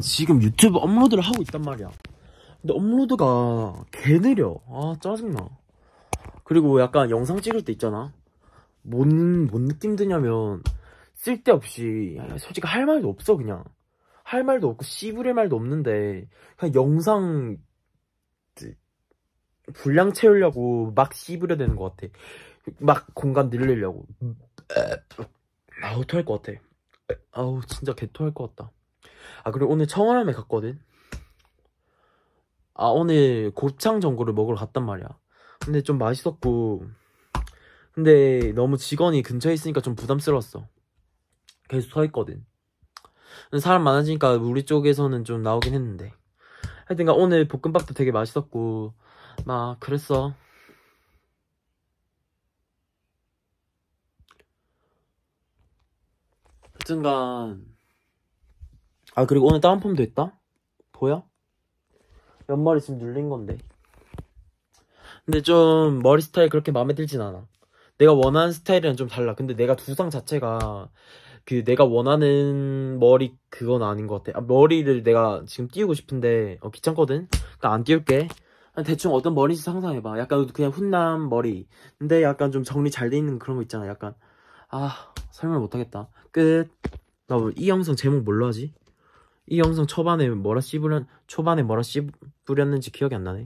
지금 유튜브 업로드를 하고 있단 말이야 근데 업로드가 개 느려 아 짜증나 그리고 약간 영상 찍을 때 있잖아 뭔, 뭔 느낌 드냐면 쓸데없이 솔직히 할 말도 없어 그냥 할 말도 없고 씨부릴 말도 없는데 그냥 영상 분량 채우려고 막 씨부려 되는 것 같아 막 공간 늘리려고 아우 토할 것 같아 아우 진짜 개 토할 것 같다 아 그리고 오늘 청원함에 갔거든 아 오늘 곱창 전골을 먹으러 갔단 말이야 근데 좀 맛있었고 근데 너무 직원이 근처에 있으니까 좀 부담스러웠어 계속 서 있거든 사람 많아지니까 우리 쪽에서는 좀 나오긴 했는데 하여튼 간 그러니까 오늘 볶음밥도 되게 맛있었고 막 그랬어 하여튼간 아 그리고 오늘 다운펌도 했다? 보여? 옆머리 지금 눌린 건데 근데 좀 머리 스타일 그렇게 마음에 들진 않아 내가 원하는 스타일이랑 좀 달라 근데 내가 두상 자체가 그 내가 원하는 머리 그건 아닌 것 같아 아, 머리를 내가 지금 띄우고 싶은데 어, 귀찮거든? 그러니까 안 띄울게 아, 대충 어떤 머리인지 상상해봐 약간 그냥 훈남 머리 근데 약간 좀 정리 잘 돼 있는 그런 거 있잖아 약간 아 설명 을 못하겠다 끝나 이 영상 제목 뭘로 하지? 이 영상 초반에 뭐라 씹으려 초반에 뭐라 씹으렸는지 기억이 안 나네.